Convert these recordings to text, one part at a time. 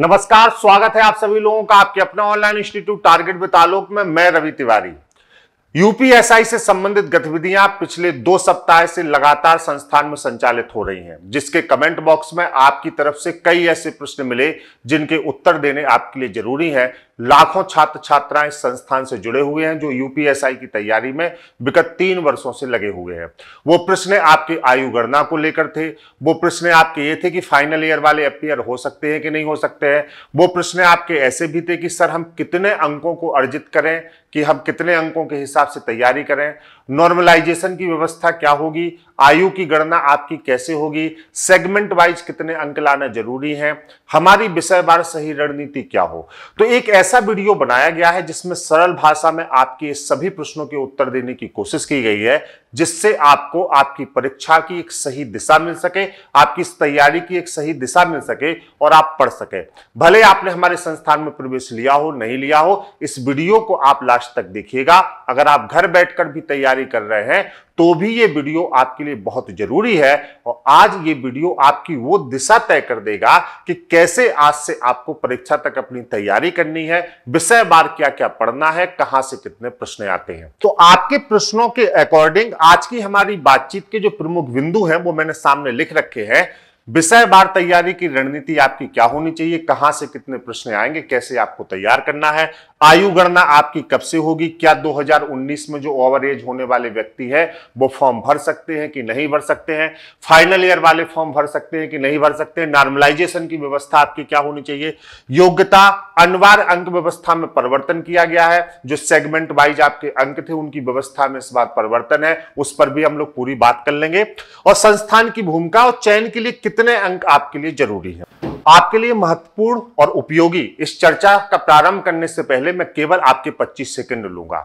नमस्कार स्वागत है आप सभी लोगों का आपके अपने ऑनलाइन इंस्टीट्यूट टारगेट बितालोक में मैं रवि तिवारी यूपीएसआई से संबंधित गतिविधियां पिछले दो सप्ताह से लगातार संस्थान में संचालित हो रही हैं जिसके कमेंट बॉक्स में आपकी तरफ से कई ऐसे प्रश्न मिले जिनके उत्तर देने आपके लिए जरूरी है लाखों छात्र छात्राएं संस्थान से जुड़े हुए हैं जो यूपीएसआई की तैयारी में विगत तीन वर्षों से लगे हुए हैं वो प्रश्न आपकी आयु गणना को लेकर थे वो प्रश्न आपके ये थे कि फाइनल ईयर वाले अपीयर हो सकते हैं कि नहीं हो सकते हैं वो प्रश्न आपके ऐसे भी थे कि सर हम कितने अंकों को अर्जित करें कि हम कितने अंकों के हिसाब से तैयारी करें नॉर्मलाइजेशन की व्यवस्था क्या होगी आयु की गणना आपकी कैसे होगी सेगमेंट वाइज कितने अंक लाना जरूरी है हमारी विषय बार सही रणनीति क्या हो तो एक ऐसा वीडियो बनाया गया है जिसमें सरल भाषा में आपके सभी प्रश्नों के उत्तर देने की कोशिश की गई है जिससे आपको आपकी परीक्षा की एक सही दिशा मिल सके आपकी तैयारी की एक सही दिशा मिल सके और आप पढ़ सके भले आपने हमारे संस्थान में प्रवेश लिया हो नहीं लिया हो इस वीडियो को आप लास्ट तक देखिएगा अगर आप घर बैठकर भी तैयारी कर रहे हैं तो भी ये वीडियो आपके लिए बहुत जरूरी है और आज ये वीडियो आपकी वो दिशा तय कर देगा कि कैसे आज से आपको परीक्षा तक अपनी तैयारी करनी है विषय बार क्या क्या पढ़ना है कहां से कितने प्रश्न आते हैं तो आपके प्रश्नों के अकॉर्डिंग आज की हमारी बातचीत के जो प्रमुख बिंदु हैं वो मैंने सामने लिख रखे हैं विषय बार तैयारी की रणनीति आपकी क्या होनी चाहिए कहां से कितने प्रश्न आएंगे कैसे आपको तैयार करना है आयु गणना आपकी कब से होगी क्या 2019 में जो ओवर एज होने वाले व्यक्ति है वो फॉर्म भर सकते हैं कि नहीं भर सकते हैं फाइनल ईयर वाले फॉर्म भर सकते हैं कि नहीं भर सकते हैं नॉर्मलाइजेशन की व्यवस्था आपकी क्या होनी चाहिए योग्यता अनिवार्य अंक व्यवस्था में परिवर्तन किया गया है जो सेगमेंट वाइज आपके अंक थे उनकी व्यवस्था में इस बार परिवर्तन है उस पर भी हम लोग पूरी बात कर लेंगे और संस्थान की भूमिका और चयन के लिए कितने अंक आपके लिए जरूरी है आपके लिए महत्वपूर्ण और उपयोगी इस चर्चा का प्रारंभ करने से पहले मैं केवल आपके 25 सेकंड लूंगा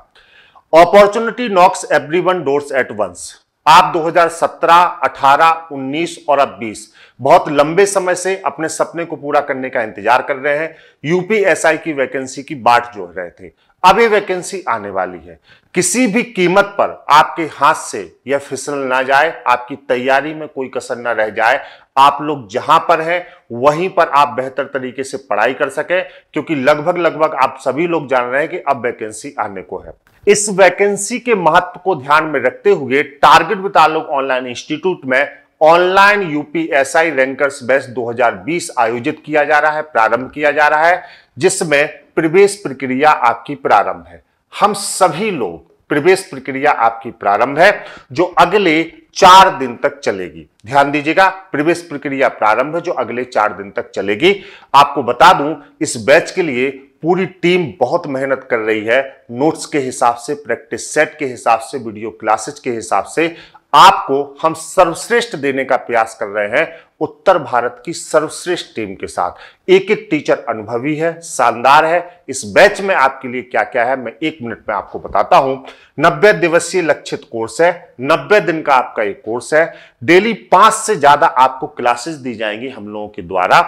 opportunity knocks every one doors at once आप 2017, 18, 19 और अब 20 बहुत लंबे समय से अपने सपने को पूरा करने का इंतजार कर रहे हैं यूपीएसआई की वैकेंसी की बाट जोड़ रहे थे अभी वैकेंसी आने वाली है किसी भी कीमत पर आपके हाथ से यह फिसल ना जाए आपकी तैयारी में कोई कसर ना रह जाए आप लोग जहां पर हैं वहीं पर आप बेहतर तरीके से पढ़ाई कर सकें क्योंकि लगभग लगभग आप सभी लोग जान रहे हैं कि अब वैकेंसी आने को है इस वैकेंसी के महत्व को ध्यान में रखते हुए टारगेट वितालोक ऑनलाइन इंस्टीट्यूट में ऑनलाइन यूपीएसआई रैंकर्स बेस्ट 2020 आयोजित किया जा रहा है प्रारंभ किया जा रहा है जिसमें प्रवेश प्रक्रिया आपकी प्रारंभ है हम सभी लोग प्रवेश प्रक्रिया आपकी प्रारंभ है जो अगले चार दिन तक चलेगी ध्यान दीजिएगा प्रवेश प्रक्रिया प्रारंभ है जो अगले चार दिन तक चलेगी आपको बता दूं इस बैच के लिए पूरी टीम बहुत मेहनत कर रही है नोट्स के हिसाब से प्रैक्टिस सेट के हिसाब से वीडियो क्लासेस के हिसाब से आपको हम सर्वश्रेष्ठ देने का प्रयास कर रहे हैं उत्तर भारत की सर्वश्रेष्ठ टीम के साथ एक एक टीचर अनुभवी है शानदार है इस बैच में आपके लिए क्या क्या है मैं एक मिनट में आपको बताता हूं नब्बे दिवसीय लक्षित कोर्स है नब्बे दिन का आपका एक कोर्स है डेली पांच से ज्यादा आपको क्लासेस दी जाएंगी हम लोगों के द्वारा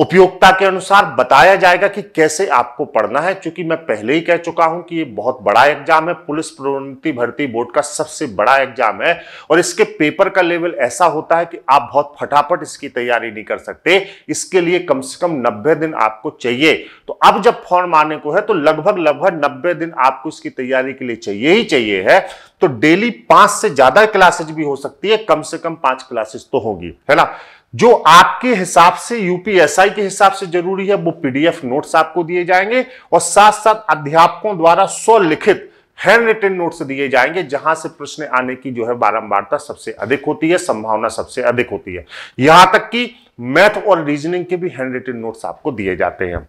उपयोगिता के अनुसार बताया जाएगा कि कैसे आपको पढ़ना है क्योंकि मैं पहले ही कह चुका हूं कि ये बहुत बड़ा एग्जाम है पुलिस प्रोन्नति भर्ती बोर्ड का सबसे बड़ा एग्जाम है और इसके पेपर का लेवल ऐसा होता है कि आप बहुत फटाफट इसकी तैयारी नहीं कर सकते इसके लिए कम से कम नब्बे दिन आपको चाहिए तो अब जब फॉर्म आने को है तो लगभग लगभग नब्बे दिन आपको इसकी तैयारी के लिए चाहिए ही चाहिए है तो डेली पांच से ज्यादा क्लासेज भी हो सकती है कम से कम पांच क्लासेस तो होगी है ना जो आपके हिसाब से यूपीएसआई के हिसाब से जरूरी है वो पीडीएफ नोट्स आपको दिए जाएंगे और साथ साथ अध्यापकों द्वारा स्वलिखित हैंड रिटेन नोट्स दिए जाएंगे जहां से प्रश्न आने की जो है बारंबारता सबसे अधिक होती है संभावना सबसे अधिक होती है यहां तक कि मैथ और रीजनिंग के भी हैंड रिटेन नोट्स आपको दिए जाते हैं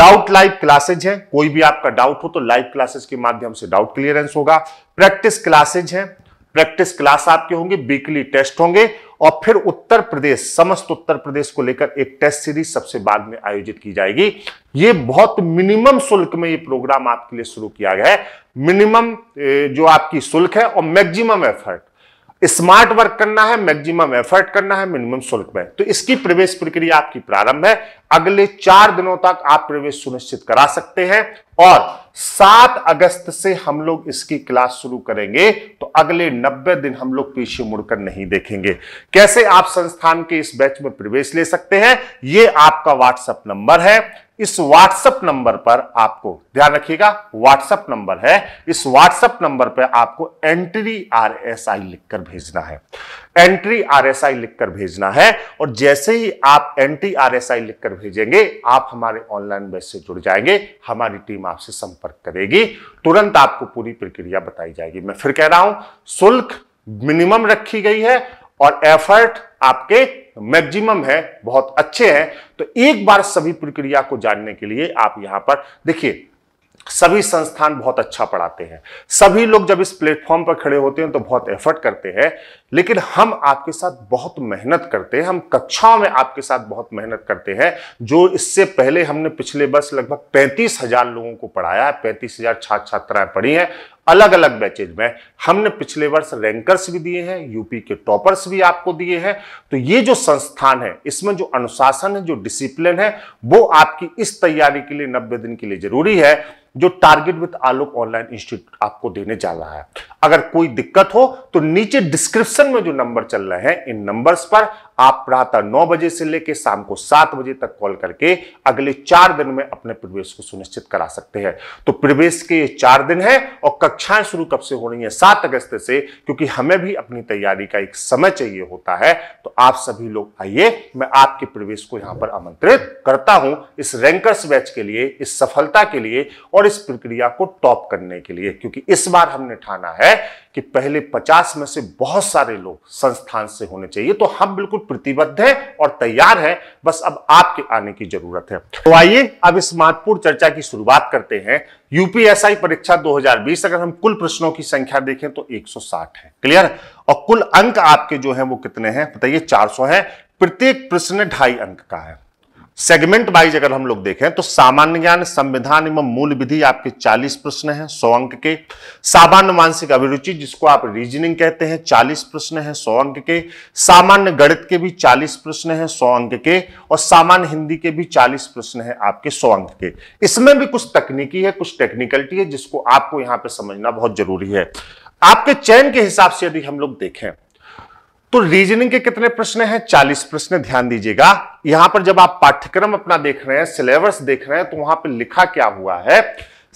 डाउट लाइव क्लासेज है कोई भी आपका डाउट हो तो लाइव क्लासेज के माध्यम से डाउट क्लियरेंस होगा प्रैक्टिस क्लासेज है प्रैक्टिस क्लास आपके होंगे वीकली टेस्ट होंगे और फिर उत्तर प्रदेश समस्त उत्तर प्रदेश को लेकर एक टेस्ट सीरीज सबसे बाद में आयोजित की जाएगी ये बहुत मिनिमम शुल्क में ये प्रोग्राम आपके लिए शुरू किया गया है मिनिमम जो आपकी शुल्क है और मैक्सिमम एफर्ट स्मार्ट वर्क करना है मैक्सिमम एफर्ट करना है मिनिमम शुल्क में तो इसकी प्रवेश प्रक्रिया आपकी प्रारंभ है अगले चार दिनों तक आप प्रवेश सुनिश्चित करा सकते हैं और 7 अगस्त से हम लोग इसकी क्लास शुरू करेंगे तो अगले 90 दिन हम लोग पीछे मुड़कर नहीं देखेंगे कैसे आप संस्थान के इस बैच में प्रवेश ले सकते हैं यह आपका व्हाट्सएप नंबर है इस व्हाट्सएप नंबर पर आपको ध्यान रखिएगा व्हाट्सएप नंबर है इस व्हाट्सएप नंबर पर आपको एंट्री आरएसआई लिखकर भेजना है एंट्री आरएसआई लिखकर भेजना है और जैसे ही आप एंट्री आरएसआई लिखकर भेजेंगे आप हमारे ऑनलाइन बैच से जुड़ जाएंगे हमारी टीम आपसे संपर्क करेगी तुरंत आपको पूरी प्रक्रिया बताई जाएगी मैं फिर कह रहा हूं शुल्क मिनिमम रखी गई है और एफर्ट आपके मैक्सिमम है बहुत अच्छे हैं तो एक बार सभी प्रक्रिया को जानने के लिए आप यहां पर देखिए सभी संस्थान बहुत अच्छा पढ़ाते हैं सभी लोग जब इस प्लेटफॉर्म पर खड़े होते हैं तो बहुत एफर्ट करते हैं लेकिन हम आपके साथ बहुत मेहनत करते हैं हम कक्षाओं में आपके साथ बहुत मेहनत करते हैं जो इससे पहले हमने पिछले बस लगभग पैंतीस हजार लोगों को पढ़ाया है पैंतीस हजार छात्र छात्राएं पढ़ी हैं अलग अलग बैचेज में हमने पिछले वर्ष रैंकर्स भी दिए हैं यूपी के टॉपर्स भी आपको दिए हैं तो ये जो संस्थान है इसमें जो अनुशासन है जो डिसिप्लिन है वो आपकी इस तैयारी के लिए नब्बे दिन के लिए जरूरी है जो target with Alok online institute आपको देने जा रहा है अगर कोई दिक्कत हो तो नीचे डिस्क्रिप्शन सेक्शन में जो नंबर चल रहे हैं इन नंबर्स पर आप प्रातः नौ बजे से लेकर शाम को सात बजे तक कॉल करके अगले चार दिन में अपने प्रवेश को सुनिश्चित करा सकते हैं तो प्रवेश के ये चार दिन है और कक्षाएं शुरू कब से हो रही है सात अगस्त से क्योंकि हमें भी अपनी तैयारी का एक समय चाहिए होता है तो आप सभी लोग आइए मैं आपके प्रवेश को यहां पर आमंत्रित करता हूं इस रैंकर्स बैच के लिए इस सफलता के लिए और इस प्रक्रिया को टॉप करने के लिए क्योंकि इस बार हमने ठाना है कि पहले पचास में से बहुत सारे सारे लोग संस्थान से होने चाहिए तो हम बिल्कुल प्रतिबद्ध हैं और तैयार हैं बस अब आपके आने की जरूरत है तो आइए अब इस महत्वपूर्ण चर्चा की शुरुआत करते हैं यूपीएसआई परीक्षा 2020 अगर हम कुल प्रश्नों की संख्या देखें तो 160 है क्लियर और कुल अंक आपके जो है वो कितने हैं बताइए चार है प्रत्येक प्रश्न ढाई अंक का है सेगमेंट वाइज अगर हम लोग देखें तो सामान्य ज्ञान संविधान एवं मूल विधि आपके 40 प्रश्न हैं 100 अंक के सामान्य मानसिक अभिरुचि जिसको आप रीजनिंग कहते हैं 40 प्रश्न हैं 100 अंक के सामान्य गणित के भी 40 प्रश्न हैं 100 अंक के और सामान्य हिंदी के भी 40 प्रश्न हैं आपके 100 अंक के इसमें भी कुछ तकनीकी है कुछ टेक्निकलिटी है जिसको आपको यहाँ पे समझना बहुत जरूरी है आपके चयन के हिसाब से यदि हम लोग देखें तो रीजनिंग के कितने प्रश्न हैं चालीस प्रश्न ध्यान दीजिएगा यहां पर जब आप पाठ्यक्रम अपना देख रहे हैं सिलेबस देख रहे हैं तो वहां पर लिखा क्या हुआ है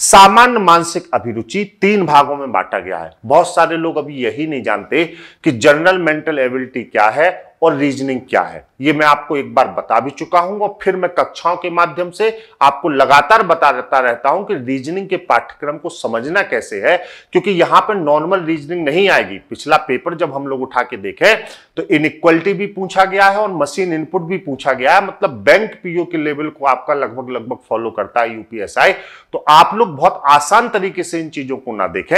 सामान्य मानसिक अभिरुचि तीन भागों में बांटा गया है बहुत सारे लोग अभी यही नहीं जानते कि जनरल मेंटल एबिलिटी क्या है और रीजनिंग क्या है ये मैं आपको एक बार बता भी चुका हूं और फिर मैं कक्षाओं के माध्यम से आपको लगातार बताता रहता हूं कि रीजनिंग के पाठ्यक्रम को समझना कैसे है क्योंकि यहां पर नॉर्मल रीजनिंग नहीं आएगी पिछला पेपर जब हम लोग उठा के देखे तो इनक्वलिटी भी पूछा गया है और मशीन इनपुट भी पूछा गया है मतलब बैंक पीओ के लेवल को आपका लगभग लगभग फॉलो करता है यूपीएसआई तो आप लोग बहुत आसान तरीके से इन चीजों को ना देखें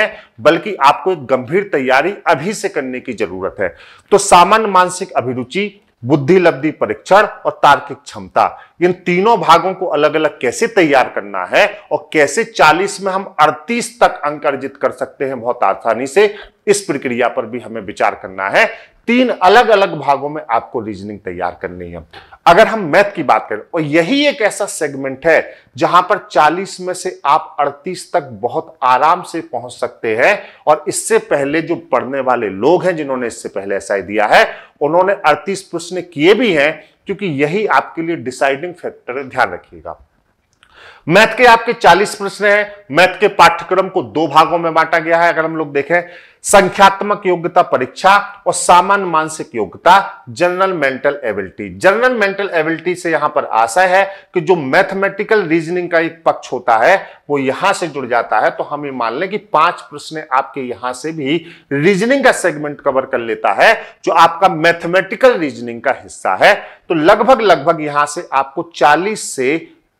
बल्कि आपको एक गंभीर तैयारी अभी से करने की जरूरत है तो सामान्य मानसिक अभिव्यक्ति अभिरुचि बुद्धि लब्धि परीक्षण और तार्किक क्षमता इन तीनों भागों को अलग अलग कैसे तैयार करना है और कैसे 40 में हम 38 तक अंक अर्जित कर सकते हैं बहुत आसानी से इस प्रक्रिया पर भी हमें विचार करना है तीन अलग अलग भागों में आपको रीजनिंग तैयार करनी है अगर हम मैथ की बात करें और यही एक ऐसा सेगमेंट है जहां पर 40 में से आप 38 तक बहुत आराम से पहुंच सकते हैं और इससे पहले जो पढ़ने वाले लोग हैं जिन्होंने इससे पहले ऐसा दिया है उन्होंने 38 प्रश्न किए भी हैं क्योंकि यही आपके लिए डिसाइडिंग फैक्टर है ध्यान रखिएगा मैथ के आपके 40 प्रश्न हैं मैथ के पाठ्यक्रम को दो भागों में बांटा गया है अगर हम लोग देखें संख्यात्मक योग्यता परीक्षा और सामान्य मानसिक योग्यता general mental ability general mental ability से यहां पर आशा है कि जो मैथमेटिकल रीजनिंग का एक पक्ष होता है वो यहां से जुड़ जाता है तो हम ये मान लें कि पांच प्रश्न आपके यहां से भी रीजनिंग का सेगमेंट कवर कर लेता है जो आपका मैथमेटिकल रीजनिंग का हिस्सा है तो लगभग लगभग यहां से आपको चालीस से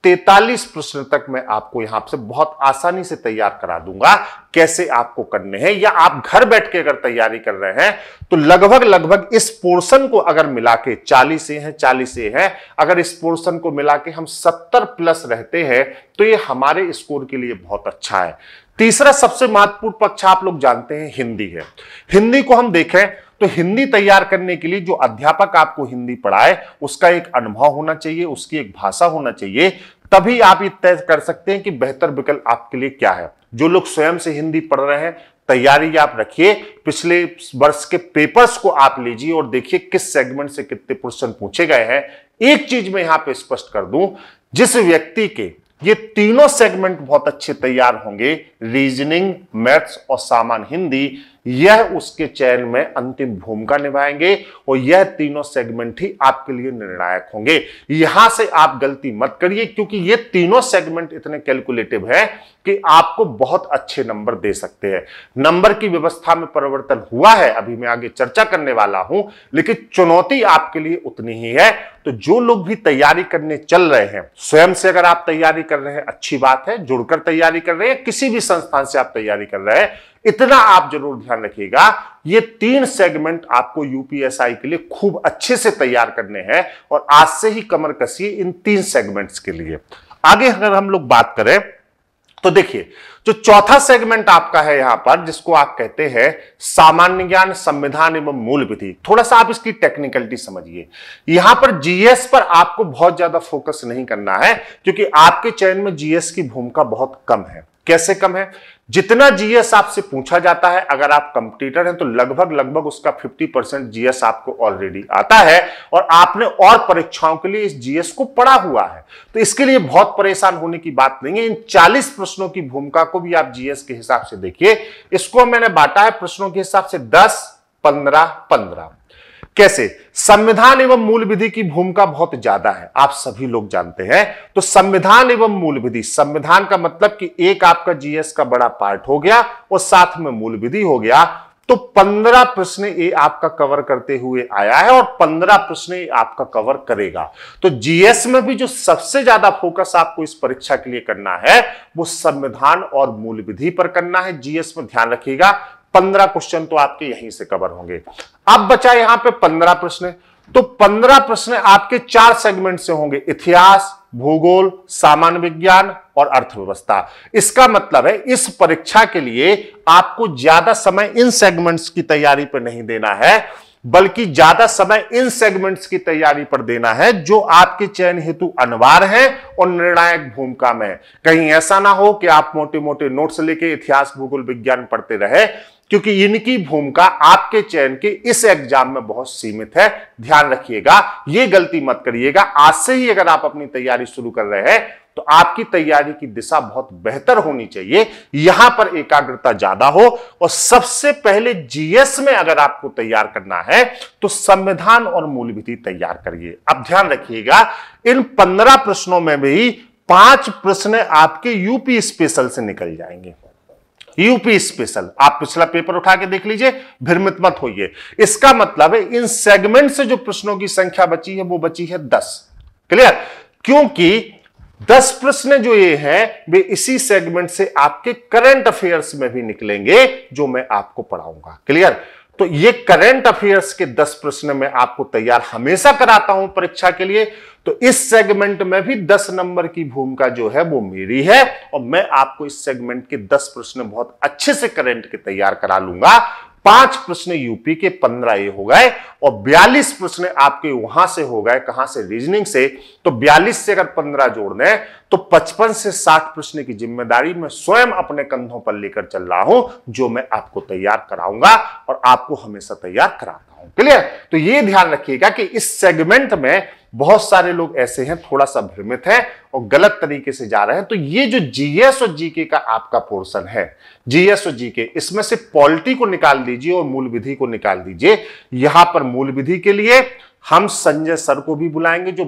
43 प्रश्न तक मैं आपको यहां से बहुत आसानी से तैयार करा दूंगा कैसे आपको करने हैं या आप घर बैठ के अगर तैयारी कर रहे हैं तो लगभग लगभग इस पोर्शन को अगर मिला के चालीस ए हैं चालीस ए हैं अगर इस पोर्शन को मिला के हम सत्तर प्लस रहते हैं तो ये हमारे स्कोर के लिए बहुत अच्छा है तीसरा सबसे महत्वपूर्ण पक्ष आप लोग जानते हैं हिंदी है हिंदी को हम देखें तो हिंदी तैयार करने के लिए जो अध्यापक आपको हिंदी पढ़ाए उसका एक अनुभव होना चाहिए उसकी एक भाषा होना चाहिए तभी आप ये तय कर सकते हैं कि बेहतर विकल्प आपके लिए क्या है जो लोग स्वयं से हिंदी पढ़ रहे हैं तैयारी आप रखिए पिछले वर्ष के पेपर्स को आप लीजिए और देखिए किस सेगमेंट से कितने क्वेश्चन पूछे गए हैं एक चीज मैं यहां पे स्पष्ट कर दूं जिस व्यक्ति के ये तीनों सेगमेंट बहुत अच्छे तैयार होंगे रीजनिंग मैथ्स और सामान्य हिंदी यह उसके चयन में अंतिम भूमिका निभाएंगे और यह तीनों सेगमेंट ही आपके लिए निर्णायक होंगे यहां से आप गलती मत करिए क्योंकि ये तीनों सेगमेंट इतने कैलकुलेटिव हैं कि आपको बहुत अच्छे नंबर दे सकते हैं नंबर की व्यवस्था में परिवर्तन हुआ है अभी मैं आगे चर्चा करने वाला हूं लेकिन चुनौती आपके लिए उतनी ही है तो जो लोग भी तैयारी करने चल रहे हैं स्वयं से अगर आप तैयारी कर रहे हैं अच्छी बात है जुड़कर तैयारी कर रहे हैं किसी भी संस्थान से आप तैयारी कर रहे हैं इतना आप जरूर ध्यान रखिएगा ये तीन सेगमेंट आपको यूपीएसआई के लिए खूब अच्छे से तैयार करने हैं और आज से ही कमर कसी इन तीन सेगमेंट्स के लिए आगे अगर हम लोग बात करें तो देखिए जो चौथा सेगमेंट आपका है यहां पर जिसको आप कहते हैं सामान्य ज्ञान संविधान एवं मूल विधि थोड़ा सा आप इसकी टेक्निकलिटी समझिए यहां पर जीएस पर आपको बहुत ज्यादा फोकस नहीं करना है क्योंकि आपके चयन में जीएस की भूमिका बहुत कम है कैसे कम है जितना जीएस आपसे पूछा जाता है अगर आप कंप्यूटर हैं तो लगभग लगभग उसका 50 परसेंट जीएस आपको ऑलरेडी आता है और आपने और परीक्षाओं के लिए इस जीएस को पढ़ा हुआ है तो इसके लिए बहुत परेशान होने की बात नहीं है इन 40 प्रश्नों की भूमिका को भी आप जीएस के हिसाब से देखिए इसको मैंने बांटा है प्रश्नों के हिसाब से दस पंद्रह पंद्रह कैसे संविधान एवं मूल विधि की भूमिका बहुत ज्यादा है आप सभी लोग जानते हैं तो संविधान एवं मूल विधि संविधान का मतलब कि एक आपका जीएस का बड़ा पार्ट हो गया और साथ में मूल विधि हो गया तो पंद्रह प्रश्न ये आपका कवर करते हुए आया है और पंद्रह प्रश्न ये आपका कवर करेगा तो जीएस में भी जो सबसे ज्यादा फोकस आपको इस परीक्षा के लिए करना है वो संविधान और मूल विधि पर करना है जीएस में ध्यान रखिएगा पंद्रह क्वेश्चन तो आपके यहीं से कवर होंगे अब बचा यहां पे पंद्रह प्रश्न तो पंद्रह प्रश्न आपके चार सेगमेंट से होंगे इतिहास भूगोल सामान्य विज्ञान और अर्थव्यवस्था इसका मतलब है इस परीक्षा के लिए आपको ज्यादा समय इन सेगमेंट्स की तैयारी पर नहीं देना है बल्कि ज्यादा समय इन सेगमेंट्स की तैयारी पर देना है जो आपके चयन हेतु अनिवार्य है और निर्णायक भूमिका में कहीं ऐसा ना हो कि आप मोटे मोटे नोट्स लेके इतिहास भूगोल विज्ञान पढ़ते रहे क्योंकि इनकी भूमिका आपके चयन के इस एग्जाम में बहुत सीमित है ध्यान रखिएगा ये गलती मत करिएगा आज से ही अगर आप अपनी तैयारी शुरू कर रहे हैं तो आपकी तैयारी की दिशा बहुत बेहतर होनी चाहिए यहां पर एकाग्रता ज्यादा हो और सबसे पहले जीएस में अगर आपको तैयार करना है तो संविधान और मूल विधि तैयार करिए अब ध्यान रखिएगा इन पंद्रह प्रश्नों में भी पांच प्रश्न आपके यूपी स्पेशल से निकल जाएंगे यूपी स्पेशल आप पिछला पेपर उठा के देख लीजिए भ्रमित मत होइए इसका मतलब है इन सेगमेंट से जो प्रश्नों की संख्या बची है वो बची है दस क्लियर क्योंकि दस प्रश्न जो ये हैं वे इसी सेगमेंट से आपके करंट अफेयर्स में भी निकलेंगे जो मैं आपको पढ़ाऊंगा क्लियर तो ये करंट अफेयर्स के दस प्रश्न में आपको तैयार हमेशा कराता हूं परीक्षा के लिए तो इस सेगमेंट में भी दस नंबर की भूमिका जो है वो मेरी है और मैं आपको इस सेगमेंट के दस प्रश्न बहुत अच्छे से करंट के तैयार करा लूंगा पांच प्रश्न यूपी के पंद्रह ए हो गए और बयालीस प्रश्न आपके वहां से हो गए कहां से रीजनिंग से तो बयालीस से अगर पंद्रह जोड़ दें तो पचपन से साठ प्रश्न की जिम्मेदारी मैं स्वयं अपने कंधों पर लेकर चल रहा हूं जो मैं आपको तैयार कराऊंगा और आपको हमेशा तैयार कराता हूं क्लियर तो ये ध्यान रखिएगा कि इस सेगमेंट में बहुत सारे लोग ऐसे हैं थोड़ा सा भ्रमित हैं और गलत तरीके से जा रहे हैं तो ये जो जीएस और जीके का आपका पोर्शन है जीएस और जीके इसमें से पॉलिटी को निकाल दीजिए और मूल विधि को निकाल दीजिए यहां पर मूल विधि के लिए हम संजय सर को भी बुलाएंगे जो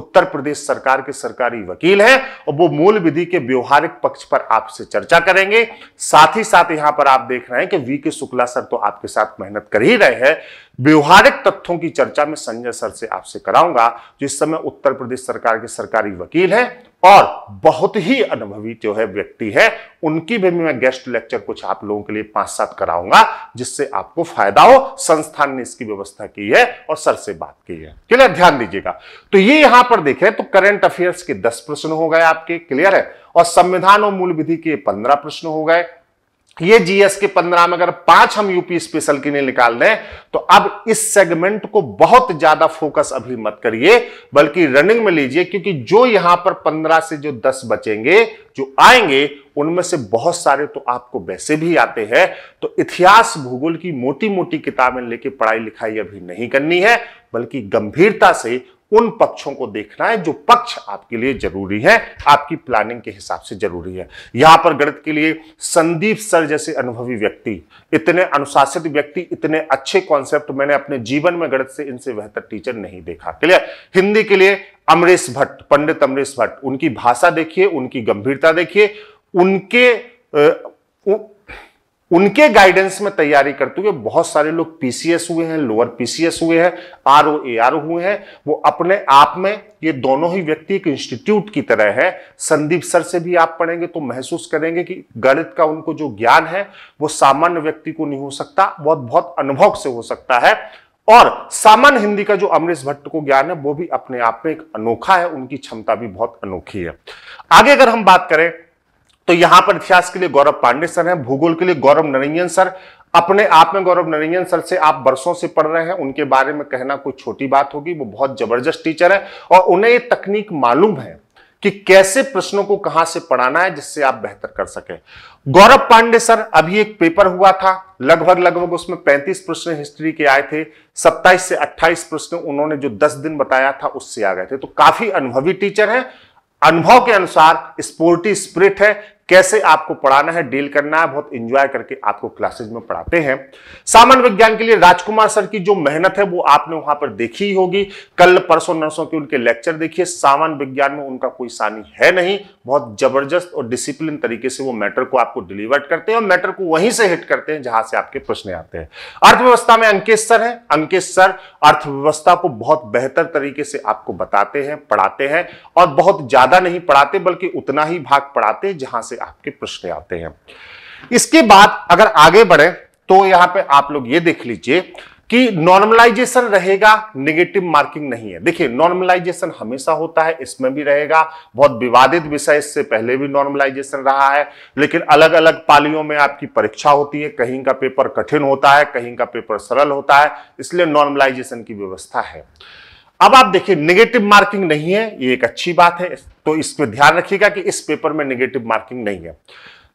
उत्तर प्रदेश सरकार के सरकारी वकील हैं और वो मूल विधि के व्यवहारिक पक्ष पर आपसे चर्चा करेंगे साथ ही साथ यहां पर आप देख रहे हैं कि वी के शुक्ला सर तो आपके साथ मेहनत कर ही रहे हैं व्यवहारिक तथ्यों की चर्चा में संजय सर से आपसे कराऊंगा जिस समय उत्तर प्रदेश सरकार के सरकारी वकील हैं और बहुत ही अनुभवी जो है व्यक्ति है उनकी भी मैं गेस्ट लेक्चर कुछ आप लोगों के लिए पांच सात कराऊंगा जिससे आपको फायदा हो संस्थान ने इसकी व्यवस्था की है और सर से बात की है क्लियर ध्यान दीजिएगा तो ये यहां पर देखें तो करंट अफेयर्स के दस प्रश्न हो गए आपके क्लियर है और संविधान और मूल विधि के पंद्रह प्रश्न हो गए ये जीएस के पंद्रह में अगर पांच हम यूपी स्पेशल के लिए निकाल दें तो अब इस सेगमेंट को बहुत ज्यादा फोकस अभी मत करिए बल्कि रनिंग में लीजिए क्योंकि जो यहां पर पंद्रह से जो दस बचेंगे जो आएंगे उनमें से बहुत सारे तो आपको वैसे भी आते हैं तो इतिहास भूगोल की मोटी मोटी किताबें लेके पढ़ाई लिखाई अभी नहीं करनी है बल्कि गंभीरता से उन पक्षों को देखना है जो पक्ष आपके लिए जरूरी है आपकी प्लानिंग के हिसाब से जरूरी है यहां पर गणित के लिए संदीप सर जैसे अनुभवी व्यक्ति इतने अनुशासित व्यक्ति इतने अच्छे कॉन्सेप्ट मैंने अपने जीवन में गणित से इनसे बेहतर टीचर नहीं देखा क्लियर हिंदी के लिए अमरीश भट्ट पंडित अमरेश भट्ट उनकी भाषा देखिए उनकी गंभीरता देखिए उनके आ, उ, उनके गाइडेंस में तैयारी करते हुए बहुत सारे लोग पीसीएस हुए हैं लोअर पीसीएस हुए हैं आर ओ ए आर हुए हैं वो अपने आप में ये दोनों ही व्यक्ति एक इंस्टीट्यूट की तरह है संदीप सर से भी आप पढ़ेंगे तो महसूस करेंगे कि गणित का उनको जो ज्ञान है वो सामान्य व्यक्ति को नहीं हो सकता बहुत बहुत अनुभव से हो सकता है और सामान्य हिंदी का जो अमरीश भट्ट को ज्ञान है वो भी अपने आप में एक अनोखा है उनकी क्षमता भी बहुत अनोखी है आगे अगर हम बात करें तो यहां पर इतिहास के लिए गौरव पांडे सर हैं भूगोल के लिए गौरव नरेंजन सर अपने आप में गौरव नरेंजन सर से आप बरसों से पढ़ रहे हैं उनके बारे में कहना कोई छोटी बात होगी वो बहुत जबरदस्त टीचर है और उन्हें ये तकनीक मालूम है कि कैसे प्रश्नों को कहां से पढ़ाना है जिससे आप बेहतर कर सके गौरव पांडे सर अभी एक पेपर हुआ था लगभग लगभग उसमें 35 प्रश्न हिस्ट्री के आए थे 27 से 28 प्रश्न उन्होंने जो 10 दिन बताया था उससे आ गए थे तो काफी अनुभवी टीचर हैं अनुभव के अनुसार स्पोर्टी स्प्रिट है कैसे आपको पढ़ाना है डील करना है बहुत इंजॉय करके आपको क्लासेज में पढ़ाते हैं सामान्य विज्ञान के लिए राजकुमार सर की जो मेहनत है वो आपने वहां पर देखी ही होगी कल परसों नरसों के उनके लेक्चर देखिए सामान्य विज्ञान में उनका कोई सानी है नहीं बहुत जबरदस्त और डिसिप्लिन तरीके से वो मैटर को आपको डिलीवर करते हैं और मैटर को वहीं से हिट करते हैं जहां से आपके प्रश्न आते हैं अर्थव्यवस्था में अंकेश सर है अंकेश सर अर्थव्यवस्था को बहुत बेहतर तरीके से आपको बताते हैं पढ़ाते हैं और बहुत ज्यादा नहीं पढ़ाते बल्कि उतना ही भाग पढ़ाते जहां से आपके प्रश्न आते हैं इसके बाद अगर आगे बढ़े तो यहां पे आप लोग ये देख लीजिए कि नॉर्मलाइजेशन रहेगा नेगेटिव मार्किंग नहीं है देखिए नॉर्मलाइजेशन हमेशा होता है इसमें भी रहेगा बहुत विवादित विषय इससे पहले भी नॉर्मलाइजेशन रहा है लेकिन अलग अलग पालियों में आपकी परीक्षा होती है कहीं का पेपर कठिन होता है कहीं का पेपर सरल होता है इसलिए नॉर्मलाइजेशन की व्यवस्था है अब आप देखिए नेगेटिव मार्किंग नहीं है ये एक अच्छी बात है तो इस पर ध्यान रखिएगा कि इस पेपर में नेगेटिव मार्किंग नहीं है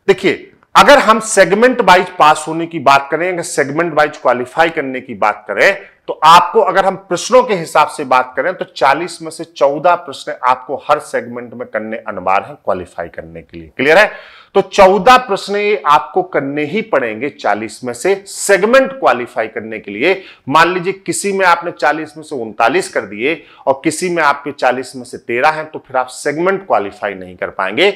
देखिए अगर हम सेगमेंट वाइज पास होने की बात करें अगर सेगमेंट वाइज क्वालिफाई करने की बात करें तो आपको अगर हम प्रश्नों के हिसाब से बात करें तो 40 में से 14 प्रश्न आपको हर सेगमेंट में करने अनिवार्य है क्वालिफाई करने के लिए क्लियर है तो 14 प्रश्न आपको करने ही पड़ेंगे 40 में से सेगमेंट क्वालिफाई करने के लिए मान लीजिए किसी में आपने 40 में से उनतालीस कर दिए और किसी में आपके 40 में से 13 हैं तो फिर आप सेगमेंट क्वालिफाई नहीं कर पाएंगे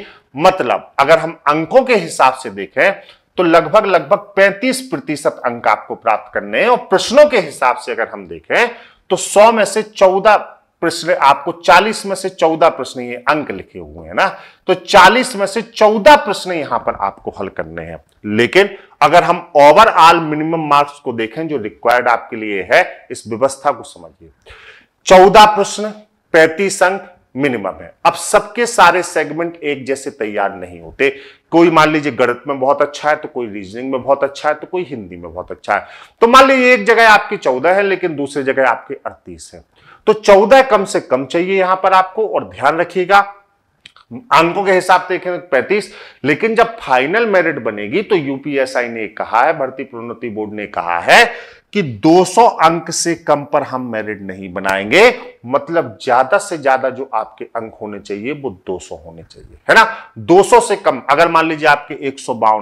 मतलब अगर हम अंकों के हिसाब से देखें तो लगभग लगभग 35 प्रतिशत अंक आपको प्राप्त करने हैं और प्रश्नों के हिसाब से अगर हम देखें तो 100 में से चौदह प्रश्न आपको 40 में से 14 प्रश्न ये अंक लिखे हुए हैं ना तो 40 में से 14 प्रश्न यहां पर आपको हल करने हैं लेकिन अगर हम ओवरऑल मिनिमम मार्क्स को देखें जो रिक्वायर्ड आपके लिए है इस व्यवस्था को समझिए 14 प्रश्न 35 अंक मिनिमम है अब सबके सारे सेगमेंट एक जैसे तैयार नहीं होते कोई मान लीजिए गणित में बहुत अच्छा है तो कोई रीजनिंग में बहुत अच्छा है तो कोई हिंदी में बहुत अच्छा है तो मान लीजिए एक जगह आपकी चौदह है लेकिन दूसरी जगह आपके अड़तीस है तो चौदह कम से कम चाहिए यहां पर आपको और ध्यान रखिएगा अंकों के हिसाब देखें तो पैंतीस लेकिन जब फाइनल मेरिट बनेगी तो यूपीएसआई ने कहा है भर्ती प्रोन्नति बोर्ड ने कहा है कि 200 अंक से कम पर हम मेरिट नहीं बनाएंगे मतलब ज्यादा से ज्यादा जो आपके अंक होने चाहिए वो 200 होने चाहिए है ना 200 से कम अगर मान लीजिए आपके एक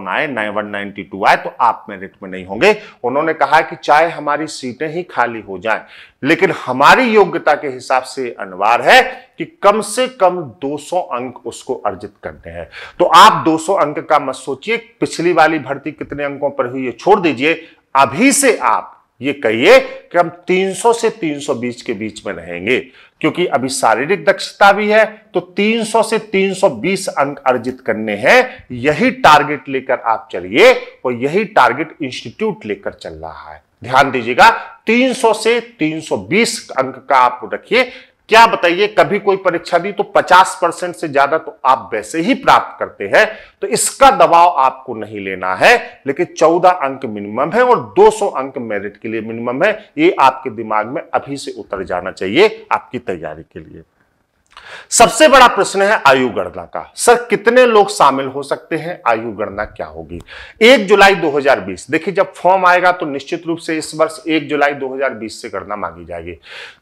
आए वन आए तो आप मेरिट में नहीं होंगे उन्होंने कहा कि चाहे हमारी सीटें ही खाली हो जाएं लेकिन हमारी योग्यता के हिसाब से अनिवार्य है कि कम से कम 200 अंक उसको अर्जित करने हैं तो आप 200 अंक का मत सोचिए पिछली वाली भर्ती कितने अंकों पर हुई है छोड़ दीजिए अभी से आप ये कहिए कि हम 300 से 320 के बीच में रहेंगे क्योंकि अभी शारीरिक दक्षता भी है तो 300 से 320 अंक अर्जित करने हैं यही टारगेट लेकर आप चलिए और यही टारगेट इंस्टीट्यूट लेकर चल रहा है ध्यान दीजिएगा 300 से 320 अंक का आप रखिए क्या बताइए कभी कोई परीक्षा दी तो 50 परसेंट से ज्यादा तो आप वैसे ही प्राप्त करते हैं तो इसका दबाव आपको नहीं लेना है लेकिन 14 अंक मिनिमम है और 200 अंक मेरिट के लिए मिनिमम है ये आपके दिमाग में अभी से उतर जाना चाहिए आपकी तैयारी के लिए सबसे बड़ा प्रश्न है आयु गणना का सर कितने लोग शामिल हो सकते हैं आयु गणना क्या होगी एक जुलाई 2020 देखिए जब फॉर्म आएगा तो निश्चित रूप से इस वर्ष एक जुलाई 2020 से गणना मांगी जाएगी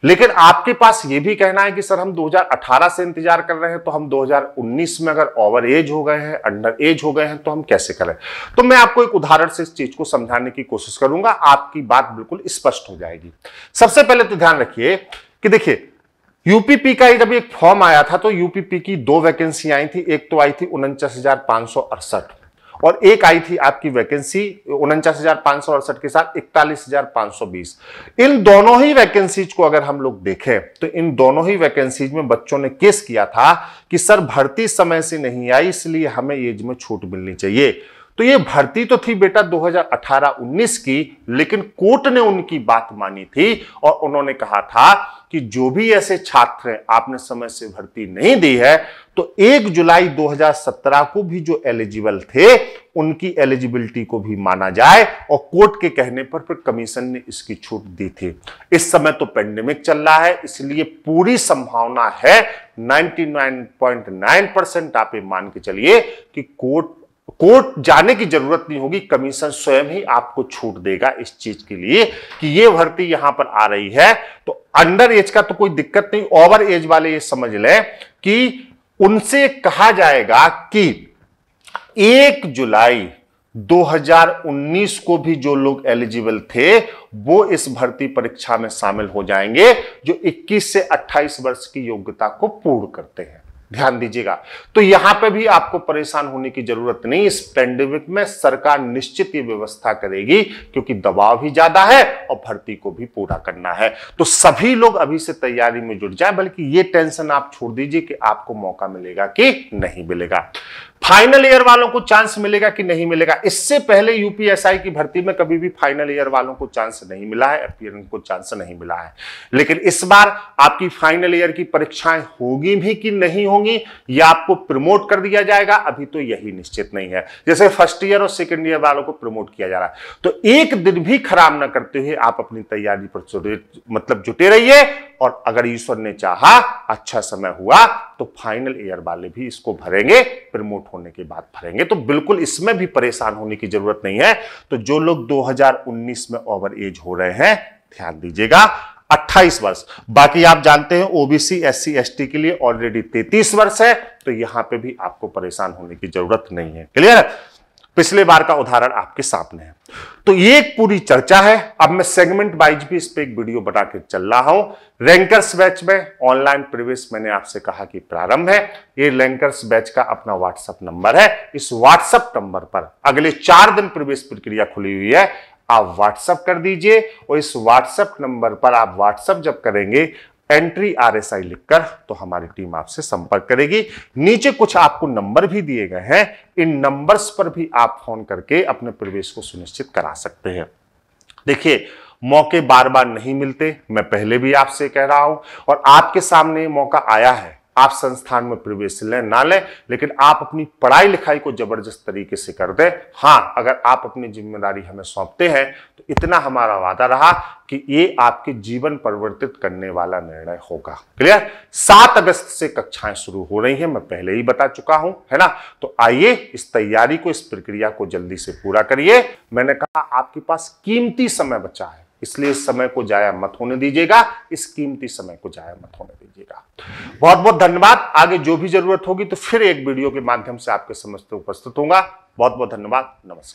लेकिन आपके पास यह भी कहना है कि सर हम 2018 से इंतजार कर रहे हैं तो हम 2019 में अगर ओवर एज हो गए हैं अंडर एज हो गए हैं तो हम कैसे करें तो मैं आपको एक उदाहरण से इस चीज को समझाने की कोशिश करूंगा आपकी बात बिल्कुल स्पष्ट हो जाएगी सबसे पहले तो ध्यान रखिए कि देखिए यूपीपी का जब एक फॉर्म आया था तो यूपीपी की दो वैकेंसी आई थी एक तो आई थी उनचास और एक आई थी आपकी वैकेंसी उनचास के साथ इकतालीस इन दोनों ही वैकेंसीज को अगर हम लोग देखें तो इन दोनों ही वैकेंसीज में बच्चों ने केस किया था कि सर भर्ती समय से नहीं आई इसलिए हमें एज में छूट मिलनी चाहिए तो ये भर्ती तो थी बेटा 2018-19 की लेकिन कोर्ट ने उनकी बात मानी थी और उन्होंने कहा था कि जो भी ऐसे छात्र आपने समय से भर्ती नहीं दी है तो 1 जुलाई 2017 को भी जो एलिजिबल थे उनकी एलिजिबिलिटी को भी माना जाए और कोर्ट के कहने पर फिर कमीशन ने इसकी छूट दी थी इस समय तो पेंडेमिक चल रहा है इसलिए पूरी संभावना है 99.9 परसेंट आप ये मान के चलिए कि कोर्ट कोर्ट जाने की जरूरत नहीं होगी कमीशन स्वयं ही आपको छूट देगा इस चीज के लिए कि ये भर्ती यहां पर आ रही है तो अंडर एज का तो कोई दिक्कत नहीं ओवर एज वाले ये समझ लें कि उनसे कहा जाएगा कि एक जुलाई 2019 को भी जो लोग एलिजिबल थे वो इस भर्ती परीक्षा में शामिल हो जाएंगे जो 21 से 28 वर्ष की योग्यता को पूर्ण करते हैं ध्यान दीजिएगा तो यहां पे भी आपको परेशान होने की जरूरत नहीं इस पेंडेमिक में सरकार निश्चित ये व्यवस्था करेगी क्योंकि दबाव भी ज्यादा है और भर्ती को भी पूरा करना है तो सभी लोग अभी से तैयारी में जुट जाए बल्कि ये टेंशन आप छोड़ दीजिए कि आपको मौका मिलेगा कि नहीं मिलेगा फाइनल ईयर वालों को चांस मिलेगा कि नहीं मिलेगा इससे पहले यूपीएसआई की भर्ती में कभी भी फाइनल ईयर वालों को चांस नहीं मिला है अपीयरेंस को चांस नहीं मिला है लेकिन इस बार आपकी फाइनल ईयर की परीक्षाएं होगी भी कि नहीं होंगी या आपको प्रमोट कर दिया जाएगा अभी तो यही निश्चित नहीं है जैसे फर्स्ट ईयर और सेकेंड ईयर वालों को प्रमोट किया जा रहा है तो एक दिन भी खराब ना करते हुए आप अपनी तैयारी पर मतलब जुटे रहिए और अगर ईश्वर ने चाह अच्छा समय हुआ तो फाइनल ईयर वाले भी इसको भरेंगे प्रमोट होने की बात भरेंगे तो बिल्कुल इसमें भी परेशान होने की जरूरत नहीं है तो जो लोग 2019 में ओवर एज हो रहे हैं ध्यान दीजिएगा 28 वर्ष बाकी आप जानते हैं ओबीसी एससी सी के लिए ऑलरेडी 33 वर्ष है तो यहां पे भी आपको परेशान होने की जरूरत नहीं है क्लियर पिछले बार का उदाहरण आपके सामने है तो ये एक पूरी चर्चा है अब मैं सेगमेंट वाइज भी इस पर एक वीडियो बना के चल रहा हूं रैंकर्स बैच में ऑनलाइन प्रवेश मैंने आपसे कहा कि प्रारंभ है ये रैंकर्स बैच का अपना व्हाट्सएप नंबर है इस व्हाट्सएप नंबर पर अगले चार दिन प्रवेश प्रक्रिया खुली हुई है आप व्हाट्सएप कर दीजिए और इस व्हाट्सएप नंबर पर आप व्हाट्सएप जब करेंगे एंट्री आरएसआई लिखकर तो हमारी टीम आपसे संपर्क करेगी नीचे कुछ आपको नंबर भी दिए गए हैं इन नंबर्स पर भी आप फोन करके अपने प्रवेश को सुनिश्चित करा सकते हैं देखिए मौके बार बार नहीं मिलते मैं पहले भी आपसे कह रहा हूं और आपके सामने मौका आया है आप संस्थान में प्रवेश लें ना लें लेकिन आप अपनी पढ़ाई लिखाई को जबरदस्त तरीके से कर दें हाँ अगर आप अपनी जिम्मेदारी हमें सौंपते हैं तो इतना हमारा वादा रहा कि ये आपके जीवन परिवर्तित करने वाला निर्णय होगा क्लियर सात अगस्त से कक्षाएं शुरू हो रही हैं मैं पहले ही बता चुका हूं है ना तो आइए इस तैयारी को इस प्रक्रिया को जल्दी से पूरा करिए मैंने कहा आपके पास कीमती समय बचा है इसलिए इस समय को जाया मत होने दीजिएगा इस कीमती समय को जाया मत होने दीजिएगा बहुत बहुत धन्यवाद आगे जो भी जरूरत होगी तो फिर एक वीडियो के माध्यम से आपके समझते उपस्थित होगा बहुत बहुत धन्यवाद नमस्कार